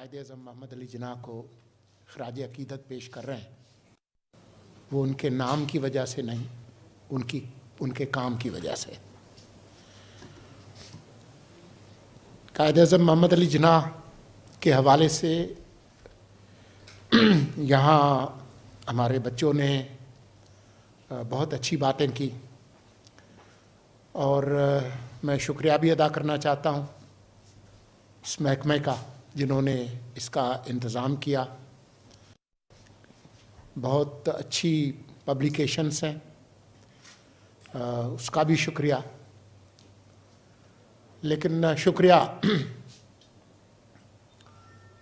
कायद अजम मोहम्मद अली जना को खराज अकीदत पेश कर रहे हैं वो उनके नाम की वजह से नहीं उनकी उनके काम की वजह से कायद अजम मोहम्मद अली जना के हवाले से यहाँ हमारे बच्चों ने बहुत अच्छी बातें की और मैं शुक्रिया भी अदा करना चाहता हूँ इस महकमे का जिन्होंने इसका इंतज़ाम किया बहुत अच्छी पब्लिकेशंस हैं उसका भी शुक्रिया लेकिन शुक्रिया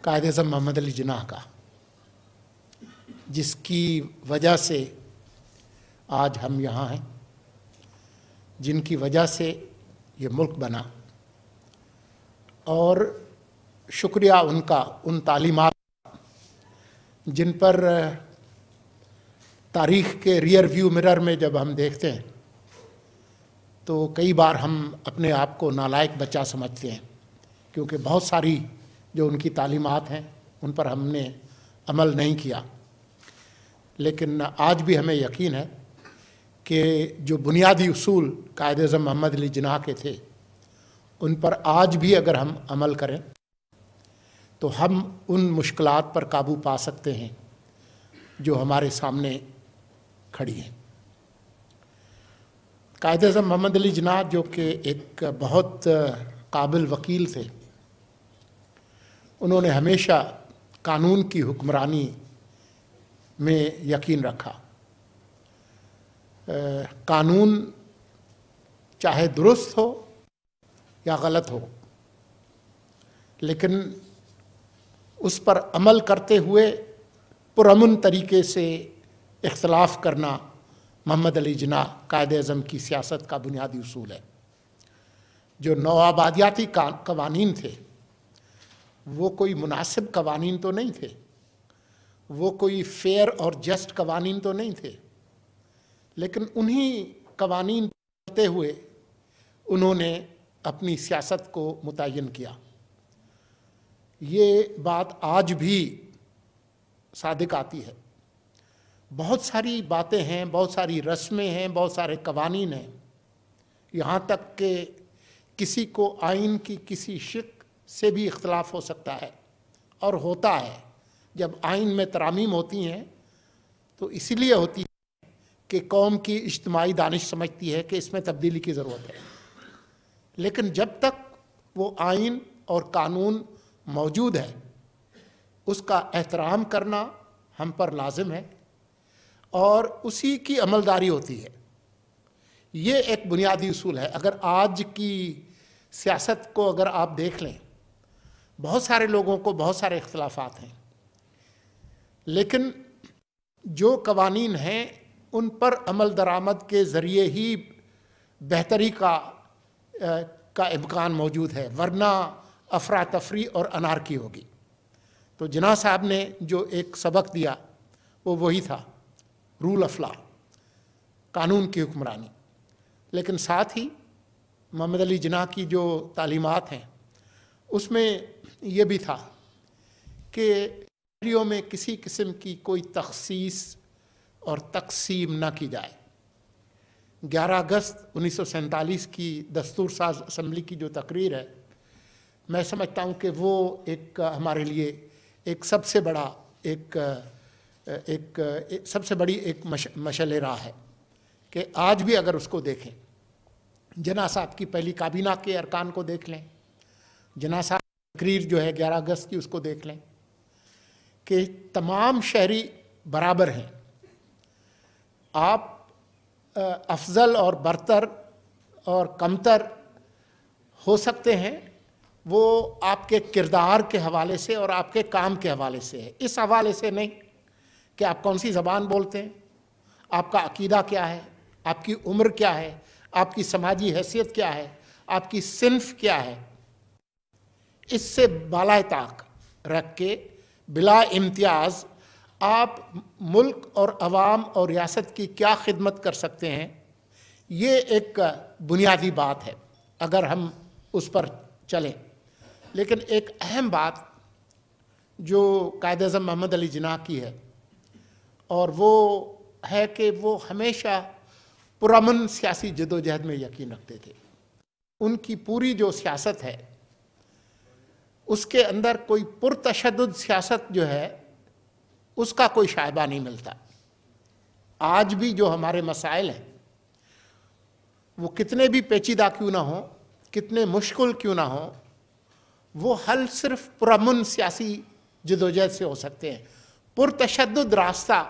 कायद अजम मोहम्मद अली जिनाह का जिसकी वजह से आज हम यहाँ हैं जिनकी वजह से ये मुल्क बना और शुक्रिया उनका उन तालीमत जिन पर तारीख़ के रियर व्यू मिरर में जब हम देखते हैं तो कई बार हम अपने आप को नालायक बच्चा समझते हैं क्योंकि बहुत सारी जो उनकी तालीमत हैं उन पर हमने अमल नहीं किया लेकिन आज भी हमें यकीन है कि जो बुनियादी असूल कायद अजम मोहम्मद अली जिना के थे उन पर आज भी अगर हम अमल करें तो हम उन मुश्किल पर काबू पा सकते हैं जो हमारे सामने खड़ी हैं कायद अजम मोहम्मद अली जनाब जो कि एक बहुत काबिल वकील थे उन्होंने हमेशा कानून की हुक्मरानी में यकीन रखा कानून चाहे दुरुस्त हो या गलत हो लेकिन उस पर अमल करते हुए पुरमन तरीके से इख्तलाफ करना मोहम्मद अली जना कायद अज़म की सियासत का बुनियादी असूल है जो नौ कवानीन थे वो कोई मुनासिब कवानीन तो नहीं थे वो कोई फेयर और जस्ट कवानीन तो नहीं थे लेकिन उन्हीं कवानीन चलते हुए उन्होंने अपनी सियासत को मुतन किया ये बात आज भी सादिक आती है बहुत सारी बातें हैं बहुत सारी रस्में हैं बहुत सारे कवानीन हैं यहाँ तक के किसी को आइन की किसी शिक से भी इख्तलाफ हो सकता है और होता है जब आइन में तरामीम होती हैं तो इसलिए होती है कि कौम की इज्तमाही दानिश समझती है कि इसमें तब्दीली की ज़रूरत है लेकिन जब तक वो आइन और कानून मौजूद है उसका एहतराम करना हम पर लाजिम है और उसी की अमलदारी होती है ये एक बुनियादी असूल है अगर आज की सियासत को अगर आप देख लें बहुत सारे लोगों को बहुत सारे इख्तलाफात हैं लेकिन जो कवानीन हैं उन पर अमल दरामद के ज़रिए ही बेहतरी का आ, का इम्कान मौजूद है वरना अफरा तफरी और अनारकी होगी तो जना साहब ने जो एक सबक दिया वो वही था रूल ऑफ लॉ कानून की हुक्मरानी लेकिन साथ ही मोहम्मद अली जना की जो तालीमत हैं उसमें यह भी था कि शहरीों में किसी किस्म की कोई तखसीस और तकसीम ना की जाए 11 अगस्त उन्नीस की दस्तूर साज असम्बली की जो तकरीर है मैं समझता हूँ कि वो एक हमारे लिए एक सबसे बड़ा एक एक, एक, सबसे बड़ी एक मश, मशल राह है कि आज भी अगर उसको देखें जना साहब की पहली काबीना के अरकान को देख लें जना साहब तकरीर जो है 11 अगस्त की उसको देख लें कि तमाम शहरी बराबर हैं आप अफजल और बरतर और कमतर हो सकते हैं वो आपके किरदार के हवाले से और आपके काम के हवाले से है इस हवाले से नहीं कि आप कौन सी ज़बान बोलते हैं आपका अकीदा क्या है आपकी उम्र क्या है आपकी समाजी हैसियत क्या है आपकी सिंफ क्या है इससे बाला ताक रख के बिला इम्तियाज़ आप मुल्क और आवाम और रियासत की क्या खिदमत कर सकते हैं ये एक बुनियादी बात है अगर हम उस पर चलें लेकिन एक अहम बात जो कायद अजम मोहम्मद अली जिना की है और वो है कि वो हमेशा पुरमन सियासी जदोजहद में यकीन रखते थे उनकी पूरी जो सियासत है उसके अंदर कोई पुरतशद सियासत जो है उसका कोई शायबा नहीं मिलता आज भी जो हमारे मसाइल हैं वो कितने भी पेचीदा क्यों ना हों कितने मुश्किल क्यों ना हों वो हल सिर्फ पुरमन सियासी जदोजहद से हो सकते हैं पुरतशद रास्ता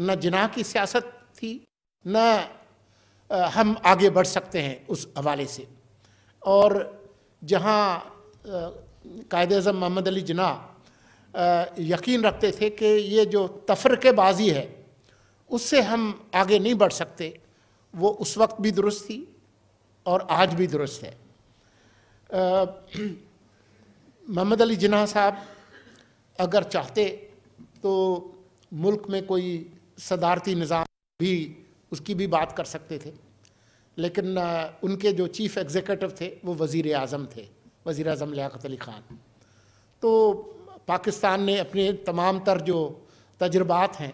न जना की सियासत थी न हम आगे बढ़ सकते हैं उस हवाले से और जहाँ कायद अजम मोहम्मद अली जना यकीन रखते थे कि ये जो तफरकेबाजी है उससे हम आगे नहीं बढ़ सकते वो उस वक्त भी दुरुस्त थी और आज भी दुरुस्त है मोहम्मद अली जिन्ना साहब अगर चाहते तो मुल्क में कोई सदारती निज़ाम भी उसकी भी बात कर सकते थे लेकिन उनके जो चीफ़ एग्जीक्यूटिव थे वो वज़ी अजम थे वज़ी अजम लियात अली ख़ान तो पाकिस्तान ने अपने तमाम तर जो तजर्बात हैं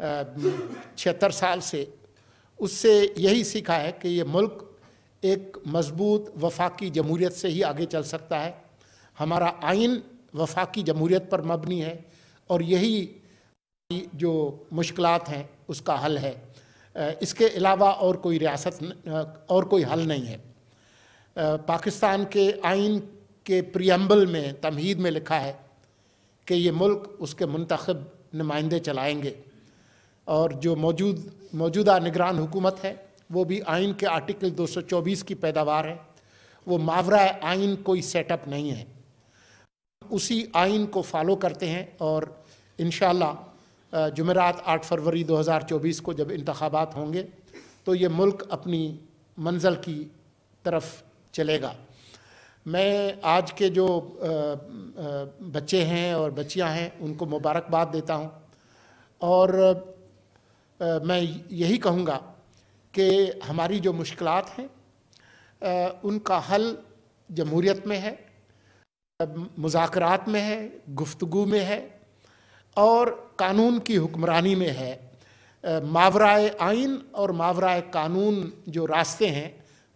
छिहत्तर साल से उससे यही सीखा है कि ये मुल्क एक मजबूत वफाकी जमहूरीत से ही आगे चल सकता है हमारा आइन वफाकी जमहूरियत पर मबनी है और यही जो मुश्किल हैं उसका हल है इसके अलावा और कोई रियासत और कोई हल नहीं है पाकिस्तान के आइन के प्रियम्बल में तमहीद में लिखा है कि ये मुल्क उसके मंतखब नुमाइंदे चलाएंगे और जो मौजूद मौजूदा निगरान हुकूमत है वो भी आइन के आर्टिकल 224 की पैदावार है वो मावरा आइन कोई सेटअप नहीं है उसी आइन को फॉलो करते हैं और इन जुमेरात आठ फरवरी 2024 को जब इंतबात होंगे तो ये मुल्क अपनी मंजिल की तरफ चलेगा मैं आज के जो बच्चे हैं और बच्चियां हैं उनको मुबारकबाद देता हूं और मैं यही कहूंगा कि हमारी जो मुश्किलात हैं उनका हल जमहूरीत में है मुजाकरात में है गुफ्तगु में है और कानून की हुक्मरानी में है मावराए आइन और मावराए कानून जो रास्ते हैं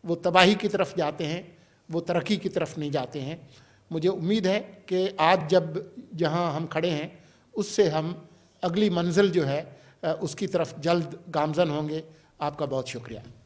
वो तबाही की तरफ जाते हैं वो तरक्की की तरफ नहीं जाते हैं मुझे उम्मीद है कि आज जब जहां हम खड़े हैं उससे हम अगली मंजिल जो है उसकी तरफ जल्द गामजन होंगे आपका बहुत शुक्रिया